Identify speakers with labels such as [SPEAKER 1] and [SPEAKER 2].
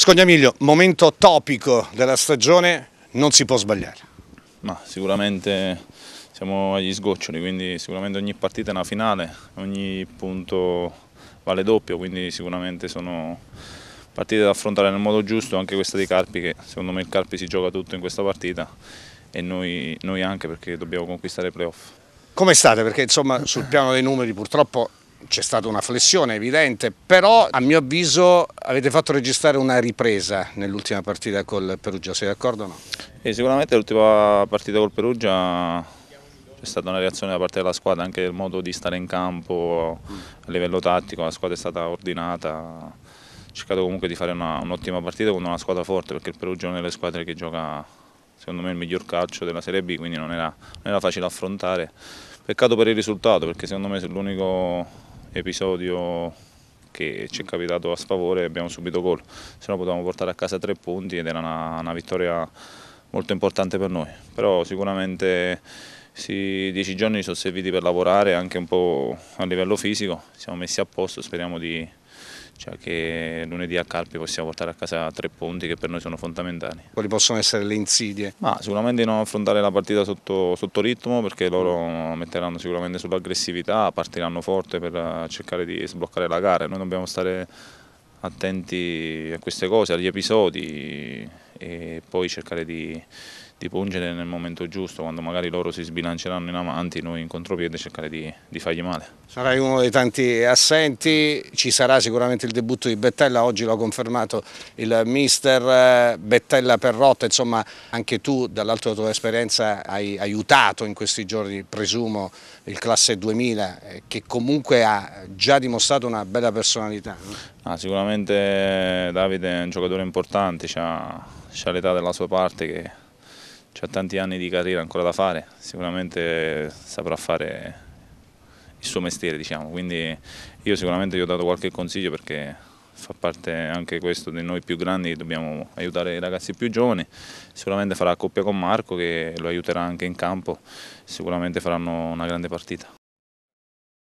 [SPEAKER 1] Scognamiglio, momento topico della stagione, non si può sbagliare.
[SPEAKER 2] Ma sicuramente siamo agli sgoccioli, quindi sicuramente ogni partita è una finale, ogni punto vale doppio, quindi sicuramente sono partite da affrontare nel modo giusto, anche questa di Carpi, che secondo me il Carpi si gioca tutto in questa partita e noi, noi anche perché dobbiamo conquistare i playoff.
[SPEAKER 1] Come state? Perché insomma sul piano dei numeri purtroppo c'è stata una flessione evidente, però a mio avviso avete fatto registrare una ripresa nell'ultima partita col Perugia, sei d'accordo o no?
[SPEAKER 2] E sicuramente l'ultima partita col Perugia c'è stata una reazione da parte della squadra, anche il modo di stare in campo a livello tattico, la squadra è stata ordinata, ha cercato comunque di fare un'ottima un partita con una squadra forte perché il Perugia è una delle squadre che gioca secondo me il miglior calcio della Serie B, quindi non era, non era facile affrontare. Peccato per il risultato perché secondo me l'unico episodio che ci è capitato a sfavore e abbiamo subito gol, se no potevamo portare a casa tre punti ed era una, una vittoria molto importante per noi, però sicuramente sì, dieci giorni ci sono serviti per lavorare anche un po' a livello fisico, siamo messi a posto, speriamo di, cioè che lunedì a Carpi possiamo portare a casa tre punti che per noi sono fondamentali. Quali possono essere le insidie? Ma sicuramente non affrontare la partita sotto, sotto ritmo perché loro metteranno sicuramente sull'aggressività, partiranno forte per eh, cercare di sbloccare la gara, noi dobbiamo stare attenti a queste cose, agli episodi e poi cercare di di pungere nel momento giusto, quando magari loro si sbilanceranno in avanti, noi in contropiede cercare di, di, fargli male.
[SPEAKER 1] Sarai uno dei tanti assenti, ci sarà sicuramente il debutto di Bettella, oggi l'ha confermato il mister eh, Bettella Perrotta, insomma anche tu dall'alto della tua esperienza hai aiutato in questi giorni, presumo, il classe 2000 eh, che comunque ha già dimostrato una bella personalità.
[SPEAKER 2] Ah, sicuramente eh, Davide è un giocatore importante, ha l'età della sua parte che ha tanti anni di carriera ancora da fare, sicuramente saprà fare il suo mestiere, diciamo. Quindi io sicuramente gli ho dato qualche consiglio perché fa parte anche questo di noi più grandi, dobbiamo aiutare i ragazzi più giovani. Sicuramente farà coppia con Marco che lo aiuterà anche in campo, sicuramente faranno una grande partita.